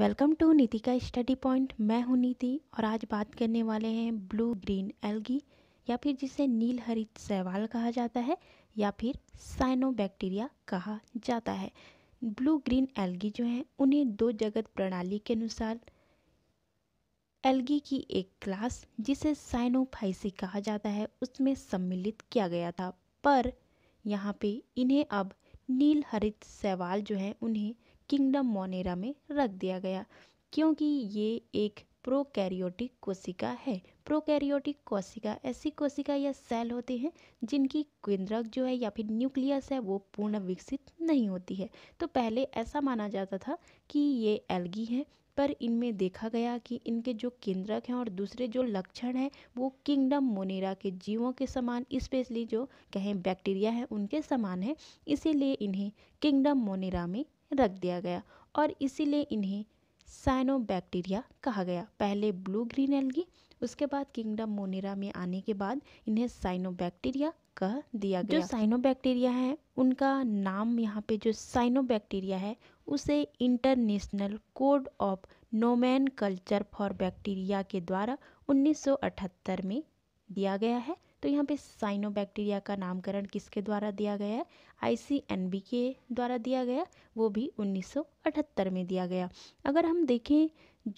welcome to नीति का study point मैं हूं नीति और आज बात करने वाले हैं ब्लू ग्रीन एल्गी या फिर जिसे नील हरित सहवाल कहा जाता है या फिर साइनोबैक्टीरिया कहा जाता है ब्लू ग्रीन एल्गी जो हैं उन्हें दो जगत प्रणाली के अनुसार एल्गी की एक क्लास जिसे साइनोफाइसी कहा जाता है उसमें सम्मिलित किया गया था पर यहाँ पे इन्हें अब नील हरित सहवाल जो है उन्हें किंगडम मोनेरा में रख दिया गया क्योंकि ये एक प्रोकैरियोटिक कोशिका है प्रोकैरियोटिक कोशिका ऐसी कोशिका या सेल होते हैं जिनकी केंद्रक जो है या फिर न्यूक्लियस है वो पूर्ण विकसित नहीं होती है तो पहले ऐसा माना जाता था कि ये एल्गी हैं पर इनमें देखा गया कि इनके जो केंद्रक हैं और दूसरे जो लक्षण हैं वो किंगडम मोनेरा के जीवों के समान स्पेशली जो कहें बैक्टीरिया है उनके समान है इसीलिए इन्हें किंगडम मोनेरा में रख दिया गया और इसीलिए इन्हें साइनोबैक्टीरिया कहा गया पहले ब्लू ग्रीन एलगी उसके बाद किंगडम मोनेरा में आने के बाद इन्हें साइनोबैक्टीरिया कह दिया गया जो साइनोबैक्टीरिया है उनका नाम यहाँ पे जो साइनोबैक्टीरिया है उसे international code of nomenclature for bacteria के द्वारा 1978 में दिया गया है तो यहाँ पे साइनोबैक्टीरिया का नामकरण किसके द्वारा दिया गया है आई के द्वारा दिया गया वो भी 1978 में दिया गया अगर हम देखें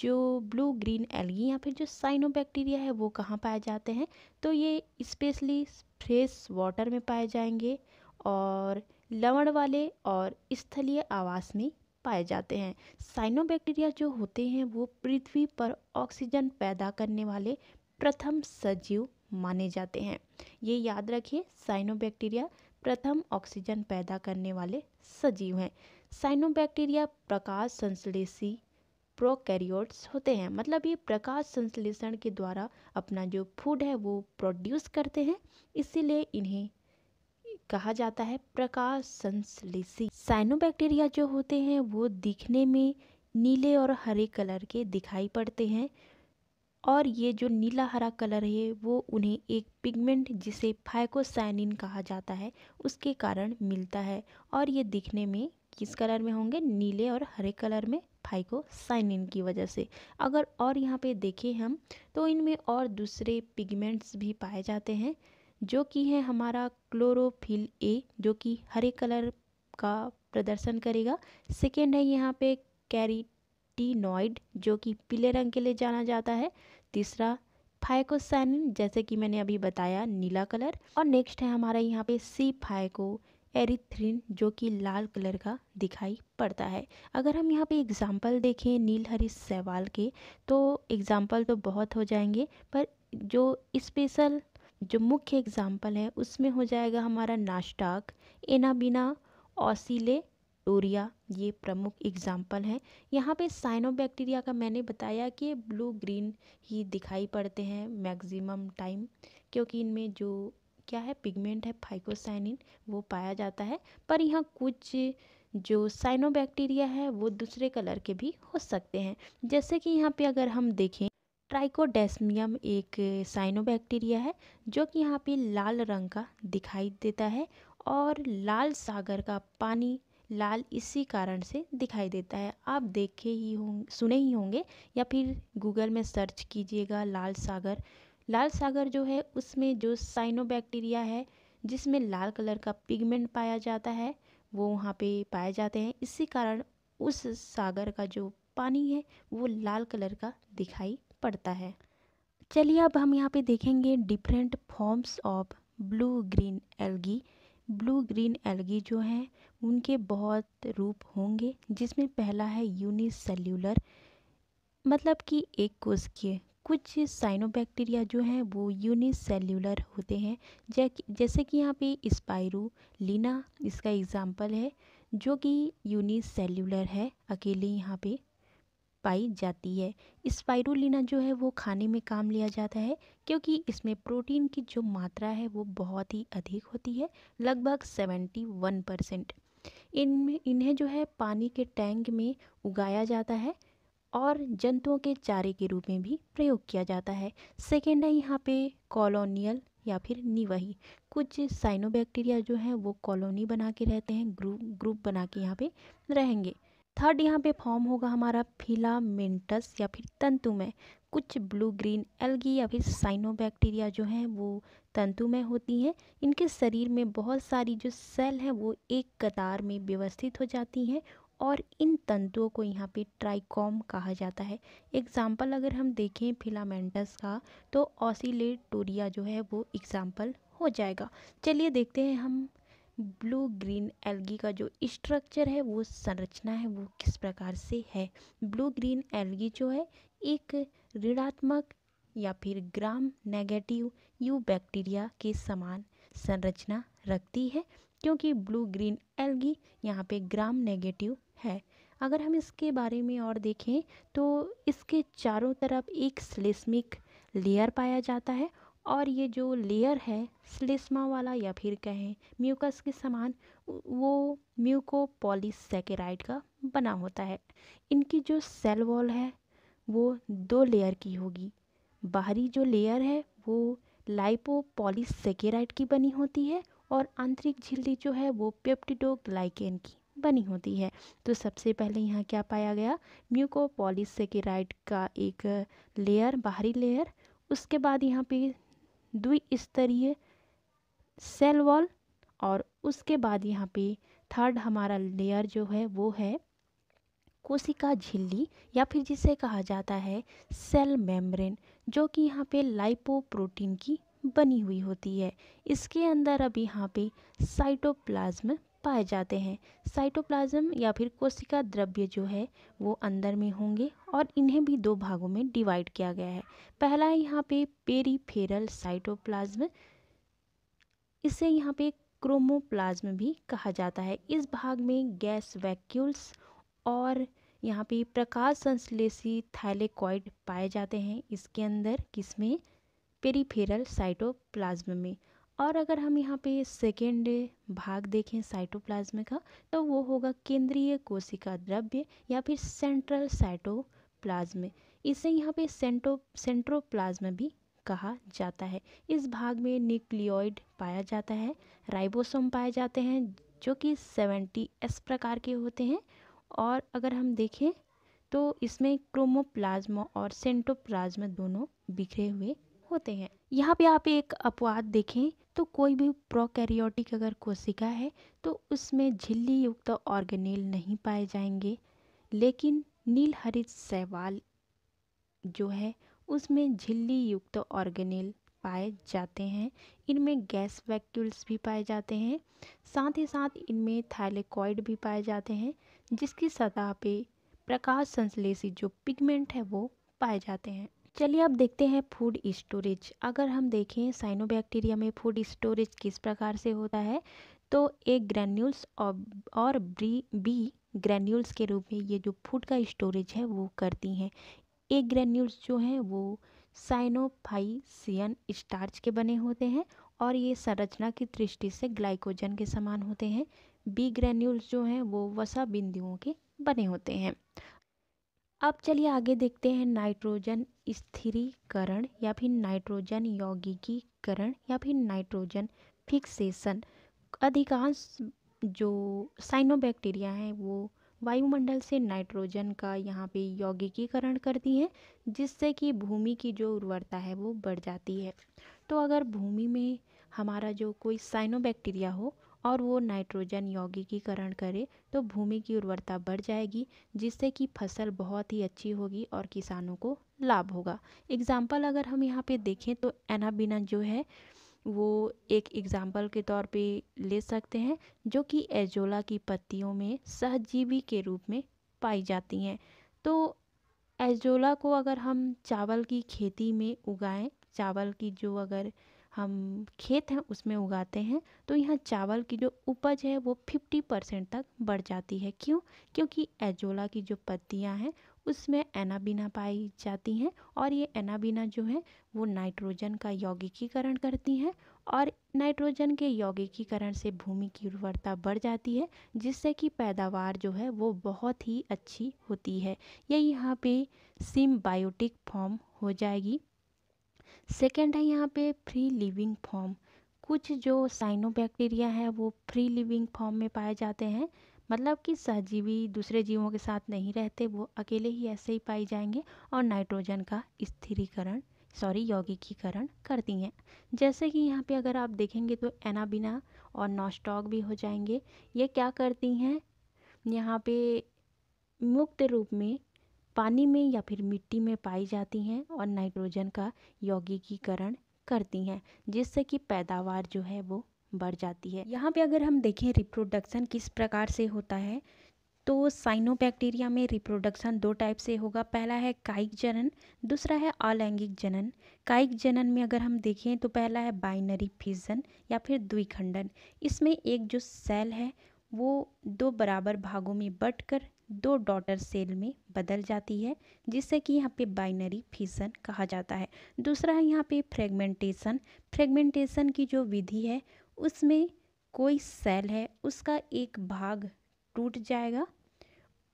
जो ब्लू ग्रीन एलगी या फिर जो साइनोबैक्टीरिया है वो कहाँ पाए जाते हैं तो ये स्पेशली फ्रेश वाटर में पाए जाएंगे और लवण वाले और स्थलीय आवास में पाए जाते हैं साइनोबैक्टीरिया जो होते हैं वो पृथ्वी पर ऑक्सीजन पैदा करने वाले प्रथम सजीव माने जाते हैं ये याद रखिए साइनोबैक्टीरिया प्रथम ऑक्सीजन पैदा करने वाले सजीव हैं साइनोबैक्टीरिया प्रकाश संश्लेषी प्रोकैरियोट्स होते हैं मतलब ये प्रकाश संश्लेषण के द्वारा अपना जो फूड है वो प्रोड्यूस करते हैं इसीलिए इन्हें कहा जाता है प्रकाश संश्लेषी साइनोबैक्टीरिया जो होते हैं वो दिखने में नीले और हरे कलर के दिखाई पड़ते हैं और ये जो नीला हरा कलर है वो उन्हें एक पिगमेंट जिसे फाइकोसाइनिन कहा जाता है उसके कारण मिलता है और ये दिखने में किस कलर में होंगे नीले और हरे कलर में फाइकोसाइनिन की वजह से अगर और यहाँ पे देखें हम तो इनमें और दूसरे पिगमेंट्स भी पाए जाते हैं जो कि है हमारा क्लोरोफिल ए जो कि हरे कलर का प्रदर्शन करेगा सेकेंड है यहाँ पे कैरी कैरोटीनॉइड जो कि पीले रंग के लिए जाना जाता है तीसरा फाइकोसाइनिन जैसे कि मैंने अभी बताया नीला कलर और नेक्स्ट है हमारा यहाँ पे सी फाइको एरिथ्रिन जो कि लाल कलर का दिखाई पड़ता है अगर हम यहाँ पे एग्ज़ाम्पल देखें नील हरी सहवाल के तो एग्ज़ाम्पल तो बहुत हो जाएंगे पर जो स्पेशल जो मुख्य एग्ज़ाम्पल है उसमें हो जाएगा हमारा नाश्टाक एनाबिना ऑसिले टूरिया ये प्रमुख एग्जाम्पल हैं यहाँ पे साइनोबैक्टीरिया का मैंने बताया कि ब्लू ग्रीन ही दिखाई पड़ते हैं मैक्सिमम टाइम क्योंकि इनमें जो क्या है पिगमेंट है फाइकोसाइनिन वो पाया जाता है पर यहाँ कुछ जो साइनोबैक्टीरिया है वो दूसरे कलर के भी हो सकते हैं जैसे कि यहाँ पे अगर हम देखें ट्राइकोडेस्मियम एक साइनोबैक्टीरिया है जो कि यहाँ पे लाल रंग का दिखाई देता है और लाल सागर का पानी लाल इसी कारण से दिखाई देता है आप देखे ही हों सुने ही होंगे या फिर गूगल में सर्च कीजिएगा लाल सागर लाल सागर जो है उसमें जो साइनोबैक्टीरिया है जिसमें लाल कलर का पिगमेंट पाया जाता है वो वहाँ पे पाए जाते हैं इसी कारण उस सागर का जो पानी है वो लाल कलर का दिखाई पड़ता है चलिए अब हम यहाँ पे देखेंगे different forms of blue green algae blue green algae जो हैं उनके बहुत रूप होंगे जिसमें पहला है यूनिसेल्यूलर मतलब कि एक कोश के कुछ साइनोबैक्टीरिया जो हैं वो यूनिसेल्युलर होते हैं जैसे कि यहाँ पे स्पायरू लीना इसका एग्ज़ाम्पल है जो कि यूनिसेल्युलर है अकेले यहाँ पे पाई जाती है स्पाइरोना जो है वो खाने में काम लिया जाता है क्योंकि इसमें प्रोटीन की जो मात्रा है वो बहुत ही अधिक होती है लगभग सेवेंटी वन परसेंट इनमें इन्हें जो है पानी के टैंक में उगाया जाता है और जंतुओं के चारे के रूप में भी प्रयोग किया जाता है सेकेंड है यहाँ पे कॉलोनियल या फिर निवही कुछ साइनोबैक्टीरिया जो है वो कॉलोनी बना के रहते हैं ग्रुप ग्रुप बना के यहाँ पे रहेंगे थर्ड यहाँ पे फॉर्म होगा हमारा फिलामेंटस या फिर तंतु में कुछ ब्लू ग्रीन एल्गी या फिर साइनोबैक्टीरिया जो हैं वो तंतु में होती हैं इनके शरीर में बहुत सारी जो सेल हैं वो एक कतार में व्यवस्थित हो जाती हैं और इन तंतुओं को यहाँ पे ट्राइकॉम कहा जाता है एग्ज़ाम्पल अगर हम देखें फिलामेंटस का तो ऑसिलेटोरिया जो है वो एग्ज़ाम्पल हो जाएगा चलिए देखते हैं हम ब्लू ग्रीन एल्गी का जो स्ट्रक्चर है वो संरचना है वो किस प्रकार से है ब्लू ग्रीन एल्गी जो है एक ऋणात्मक या फिर ग्राम नेगेटिव यू बैक्टीरिया के समान संरचना रखती है क्योंकि ब्लू ग्रीन एल्गी यहाँ पे ग्राम नेगेटिव है अगर हम इसके बारे में और देखें तो इसके चारों तरफ एक स्लेस्मिक लेयर पाया जाता है और ये जो लेयर है स्लिस्मा वाला या फिर कहें म्यूकस के समान वो म्यूको पॉलीसेकेराइड का बना होता है इनकी जो सेल वॉल है वो दो लेयर की होगी बाहरी जो लेयर है वो लाइपोपॉलीसेकेराइड की बनी होती है और आंतरिक झिल्ली जो है वो पेप्टिडोग्लाइकेन की बनी होती है तो सबसे पहले यहाँ क्या पाया गया म्यूकोपॉलीसेकेराइड का एक लेयर बाहरी लेयर उसके बाद यहाँ पे द्विस्तरीय सेल वॉल और उसके बाद यहाँ पे थर्ड हमारा लेयर जो है वो है कोशिका झिल्ली या फिर जिसे कहा जाता है सेल मेम्ब्रेन जो कि यहाँ पे लाइपोप्रोटीन की बनी हुई होती है इसके अंदर अब यहाँ पे साइटोप्लाज्म पाए जाते हैं साइटोप्लाज्म या फिर कोशिका द्रव्य जो है वो अंदर में होंगे और इन्हें भी दो भागों में डिवाइड किया गया है पहला यहाँ पे पेरीफेरल साइटोप्लाज्म इसे यहाँ पे क्रोमोप्लाज्म भी कहा जाता है इस भाग में गैस वैक्यूल्स और यहाँ पे प्रकाश संश्लेषी थैलेकॉइड पाए जाते हैं इसके अंदर किसमें पेरीफेरल साइटोप्लाज्म में और अगर हम यहाँ पे सेकेंड भाग देखें साइटोप्लाज्म का तो वो होगा केंद्रीय कोशिका द्रव्य या फिर सेंट्रल साइटोप्लाज्म इसे यहाँ पे सेंटो सेंट्रोप्लाज्म भी कहा जाता है इस भाग में न्यूक्लियोइड पाया जाता है राइबोसोम पाए जाते हैं जो कि सेवेंटी एस प्रकार के होते हैं और अगर हम देखें तो इसमें क्रोमोप्लाज्म और सेंटोप्लाज्म दोनों बिखरे हुए होते हैं यहाँ पे आप एक अपवाद देखें तो कोई भी प्रोकैरियोटिक अगर कोशिका है तो उसमें झिल्ली युक्त ऑर्गेनेल नहीं पाए जाएंगे लेकिन नील हरित सहवाल जो है उसमें झिल्ली युक्त ऑर्गेनेल पाए जाते हैं इनमें गैस वैक्यूल्स भी पाए जाते हैं साथ ही साथ इनमें थाइलेकॉइड भी पाए जाते हैं जिसकी सतह पे प्रकाश संश्लेषित जो पिगमेंट है वो पाए जाते हैं चलिए अब देखते हैं फूड स्टोरेज अगर हम देखें साइनोबैक्टीरिया में फूड स्टोरेज किस प्रकार से होता है तो एक ग्रैन्यूल्स और ब्री बी ग्रैन्यूल्स के रूप में ये जो फूड का स्टोरेज है वो करती हैं एक ग्रैन्यूल्स जो हैं वो साइनोफाइसियन स्टार्च के बने होते हैं और ये संरचना की दृष्टि से ग्लाइकोजन के समान होते हैं बी ग्रैन्यूल्स जो हैं वो वसा बिंदुओं के बने होते हैं अब चलिए आगे देखते हैं नाइट्रोजन स्थिरीकरण या फिर नाइट्रोजन यौगिकीकरण या फिर नाइट्रोजन फिक्सेशन अधिकांश जो साइनोबैक्टीरिया हैं वो वायुमंडल से नाइट्रोजन का यहाँ पे यौगिकीकरण करती हैं जिससे कि भूमि की जो उर्वरता है वो बढ़ जाती है तो अगर भूमि में हमारा जो कोई साइनोबैक्टीरिया हो और वो नाइट्रोजन यौगिकीकरण करे तो भूमि की उर्वरता बढ़ जाएगी जिससे कि फसल बहुत ही अच्छी होगी और किसानों को लाभ होगा एग्ज़ाम्पल अगर हम यहाँ पे देखें तो एनाबिना जो है वो एक एग्ज़ाम्पल के तौर पे ले सकते हैं जो कि एजोला की पत्तियों में सहजीवी के रूप में पाई जाती हैं तो एजोला को अगर हम चावल की खेती में उगाएं चावल की जो अगर हम खेत हैं उसमें उगाते हैं तो यहाँ चावल की जो उपज है वो फिफ्टी परसेंट तक बढ़ जाती है क्यों क्योंकि एजोला की जो पत्तियाँ हैं उसमें एनाबीना पाई जाती हैं और ये एनाबीना जो है वो नाइट्रोजन का यौगिकीकरण करती हैं और नाइट्रोजन के यौगिकीकरण से भूमि की उर्वरता बढ़ जाती है जिससे कि पैदावार जो है वो बहुत ही अच्छी होती है ये यहाँ पे सिम्बायोटिक फॉर्म हो जाएगी सेकेंड है यहाँ पे फ्री लिविंग फॉर्म कुछ जो साइनोबैक्टीरिया है वो फ्री लिविंग फॉर्म में पाए जाते हैं मतलब कि सहजीवी दूसरे जीवों के साथ नहीं रहते वो अकेले ही ऐसे ही पाए जाएंगे और नाइट्रोजन का स्थिरीकरण सॉरी यौगिकीकरण करती हैं जैसे कि यहाँ पे अगर आप देखेंगे तो एनाबिना और नॉस्टॉक भी हो जाएंगे ये क्या करती हैं यहाँ पे मुक्त रूप में पानी में या फिर मिट्टी में पाई जाती हैं और नाइट्रोजन का यौगिकीकरण करती हैं जिससे कि पैदावार जो है वो बढ़ जाती है यहाँ पे अगर हम देखें रिप्रोडक्शन किस प्रकार से होता है तो साइनोबैक्टीरिया में रिप्रोडक्शन दो टाइप से होगा पहला है कायिक जनन दूसरा है अलैंगिक जनन कायिक जनन में अगर हम देखें तो पहला है बाइनरी फिजन या फिर द्विखंडन इसमें एक जो सेल है वो दो बराबर भागों में बटकर दो डॉटर सेल में बदल जाती है जिससे कि यहाँ पे बाइनरी फिशन कहा जाता है दूसरा है यहाँ पे फ्रेगमेंटेशन फ्रेगमेंटेशन की जो विधि है उसमें कोई सेल है उसका एक भाग टूट जाएगा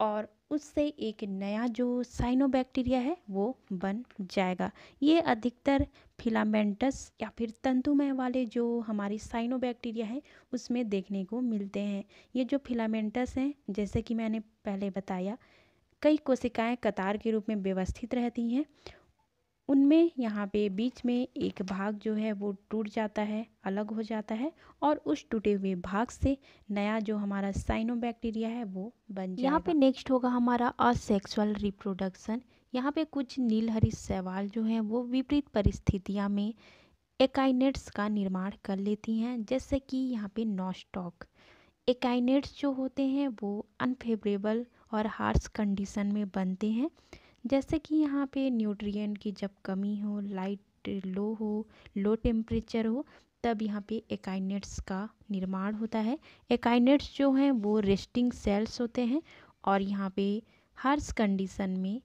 और उससे एक नया जो साइनोबैक्टीरिया है वो बन जाएगा ये अधिकतर फिलामेंटस या फिर तंतुमय वाले जो हमारी साइनोबैक्टीरिया हैं उसमें देखने को मिलते हैं ये जो फिलामेंटस हैं जैसे कि मैंने पहले बताया कई कोशिकाएं कतार के रूप में व्यवस्थित रहती हैं उनमें यहाँ पे बीच में एक भाग जो है वो टूट जाता है अलग हो जाता है और उस टूटे हुए भाग से नया जो हमारा साइनोबैक्टीरिया है वो बन जाएगा यहाँ पे नेक्स्ट होगा हमारा असेक्सुअल रिप्रोडक्शन यहाँ पे कुछ नीलहरी सवाल जो हैं वो विपरीत परिस्थितियाँ में एकाइनेट्स का निर्माण कर लेती हैं जैसे कि यहाँ पे नॉस्टॉक एकाइनेट्स जो होते हैं वो अनफेवरेबल और हार्श कंडीशन में बनते हैं जैसे कि यहाँ पे न्यूट्रिएंट की जब कमी हो लाइट लो हो लो टेम्परेचर हो तब यहाँ पे एकाइनेट्स का निर्माण होता है एकाइनेट्स जो हैं वो रेस्टिंग सेल्स होते हैं और यहाँ पे हार्स कंडीशन में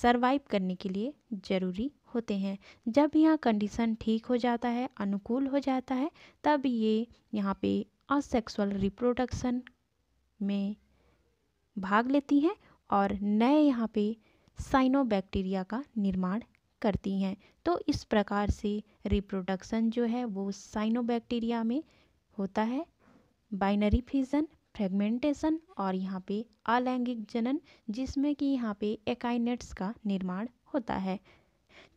सरवाइव करने के लिए ज़रूरी होते हैं जब यहाँ कंडीशन ठीक हो जाता है अनुकूल हो जाता है तब ये यहाँ पे असेक्सुअल रिप्रोडक्शन में भाग लेती हैं और नए यहाँ पे साइनोबैक्टीरिया का निर्माण करती हैं तो इस प्रकार से रिप्रोडक्शन जो है वो साइनोबैक्टीरिया में होता है बाइनरी फीजन फ्रेगमेंटेशन और यहाँ पे अलैंगिक जनन जिसमें कि यहाँ पे एकाइनेट्स का निर्माण होता है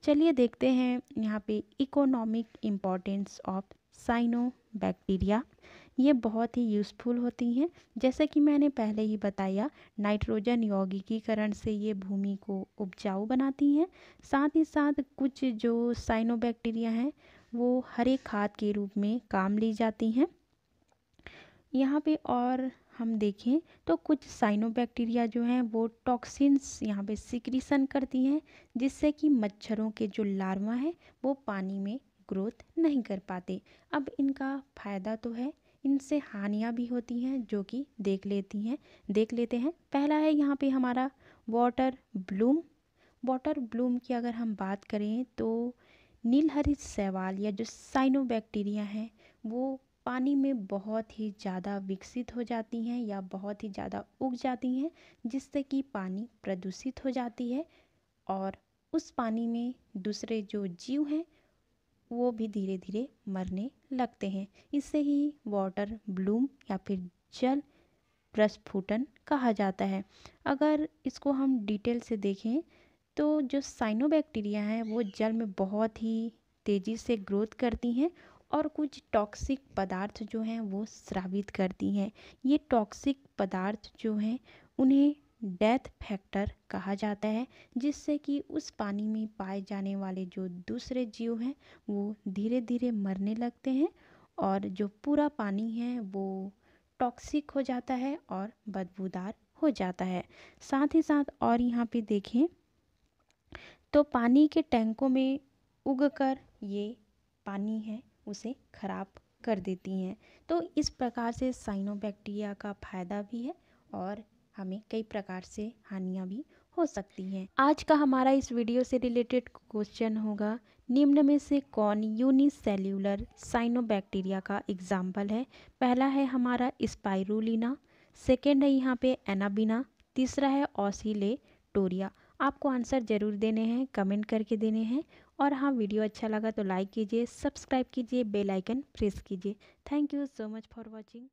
चलिए देखते हैं यहाँ पे इकोनॉमिक इम्पोर्टेंस ऑफ साइनोबैक्टीरिया ये बहुत ही यूज़फुल होती हैं जैसा कि मैंने पहले ही बताया नाइट्रोजन यौगिकीकरण से ये भूमि को उपजाऊ बनाती हैं साथ ही साथ कुछ जो साइनोबैक्टीरिया हैं वो हरे खाद के रूप में काम ली जाती हैं यहाँ पे और हम देखें तो कुछ साइनोबैक्टीरिया जो हैं वो टॉक्सिन्स यहाँ पे सिक्रीसन करती हैं जिससे कि मच्छरों के जो लार्वा हैं वो पानी में ग्रोथ नहीं कर पाते अब इनका फ़ायदा तो है इनसे हानियाँ भी होती हैं जो कि देख लेती हैं देख लेते हैं पहला है यहाँ पे हमारा वाटर ब्लूम वाटर ब्लूम की अगर हम बात करें तो नीलहरित सवाल या जो साइनो बैक्टीरिया हैं वो पानी में बहुत ही ज़्यादा विकसित हो जाती हैं या बहुत ही ज़्यादा उग जाती हैं जिससे कि पानी प्रदूषित हो जाती है और उस पानी में दूसरे जो जीव हैं वो भी धीरे धीरे मरने लगते हैं इसे ही वाटर ब्लूम या फिर जल प्रस्फुटन कहा जाता है अगर इसको हम डिटेल से देखें तो जो साइनोबैक्टीरिया हैं वो जल में बहुत ही तेज़ी से ग्रोथ करती हैं और कुछ टॉक्सिक पदार्थ जो हैं वो स्रावित करती हैं ये टॉक्सिक पदार्थ जो हैं उन्हें डेथ फैक्टर कहा जाता है जिससे कि उस पानी में पाए जाने वाले जो दूसरे जीव हैं वो धीरे धीरे मरने लगते हैं और जो पूरा पानी है वो टॉक्सिक हो जाता है और बदबूदार हो जाता है साथ ही साथ और यहाँ पे देखें तो पानी के टैंकों में उग कर ये पानी है उसे ख़राब कर देती हैं तो इस प्रकार से साइनोबैक्टीरिया का फ़ायदा भी है और हमें कई प्रकार से हानियाँ भी हो सकती हैं आज का हमारा इस वीडियो से रिलेटेड क्वेश्चन होगा निम्न में से कौन यूनिसेल्यूलर साइनोबैक्टीरिया का एग्जाम्पल है पहला है हमारा स्पायरुलिना सेकेंड है यहाँ पे एनाबिना तीसरा है टोरिया आपको आंसर ज़रूर देने हैं कमेंट करके देने हैं और हाँ वीडियो अच्छा लगा तो लाइक कीजिए सब्सक्राइब कीजिए बेल आइकन प्रेस कीजिए thank you so much for watching